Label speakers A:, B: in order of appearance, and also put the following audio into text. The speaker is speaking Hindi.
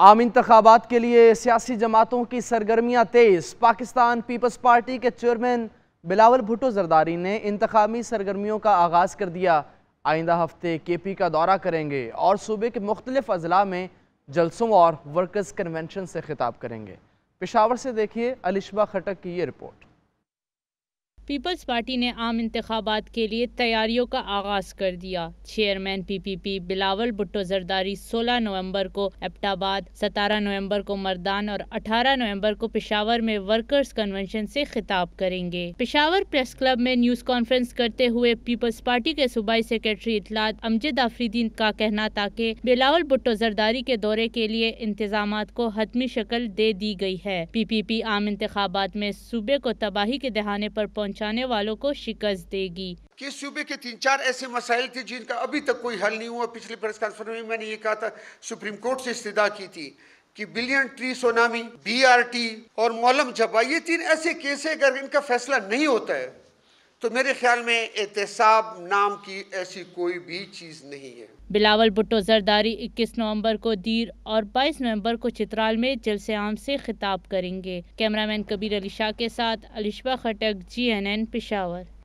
A: आम इंतबात के लिए सियासी जमातों की सरगर्मियाँ तेज़ पाकिस्तान पीपल्स पार्टी के चेयरमैन बिलावल भुटो जरदारी ने इंतमी सरगर्मियों का आगाज़ कर दिया आइंदा हफ्ते के पी का दौरा करेंगे और सूबे के मुख्तलिफ अजला में जलसों और वर्कर्स कन्वेंशन से खिताब करेंगे पेशावर से देखिए अलिशबा खटक की ये रिपोर्ट
B: पीपल्स पार्टी ने आम इंतबात के लिए तैयारियों का आगाज कर दिया चेयरमैन पीपीपी बिलावल भुट्टो जरदारी 16 नवंबर को एबटाबाद 17 नवंबर को मर्दान और 18 नवंबर को पिशावर में वर्कर्स कन्वेंशन से खिताब करेंगे पिशावर प्रेस क्लब में न्यूज कॉन्फ्रेंस करते हुए पीपल्स पार्टी के सूबाई सेक्रेटरी इतलात अमजद आफरीदीन का कहना था कि बिलावल भुट्टो जरदारी के दौरे के लिए इंतजाम को हतमी शक्ल दे दी गयी है पी पी पी आम इंतबात में सूबे को तबाही के दहाने आरोप पहुँच पहुंचाने वालों को शिकस्त देगी
C: कि सूबे के तीन चार ऐसे मसाइल थे जिनका अभी तक कोई हल नहीं हुआ पिछले प्रेस कॉन्फ्रेंस में मैंने ये कहा था सुप्रीम कोर्ट से इस्तः की थी कि बिलियन ट्री सोनामी टी और मोलम जबा ये तीन ऐसे केस है अगर इनका फैसला नहीं होता है तो मेरे ख्याल में एहतसाब नाम की ऐसी कोई भी चीज़ नहीं है
B: बिलावल भुट्टो जरदारी 21 नवंबर को दीर और 22 नवंबर को चित्राल में जलसे आम से खिताब करेंगे कैमरामैन कबीर अली शाह के साथ Alisha Khattak G N N Peshawar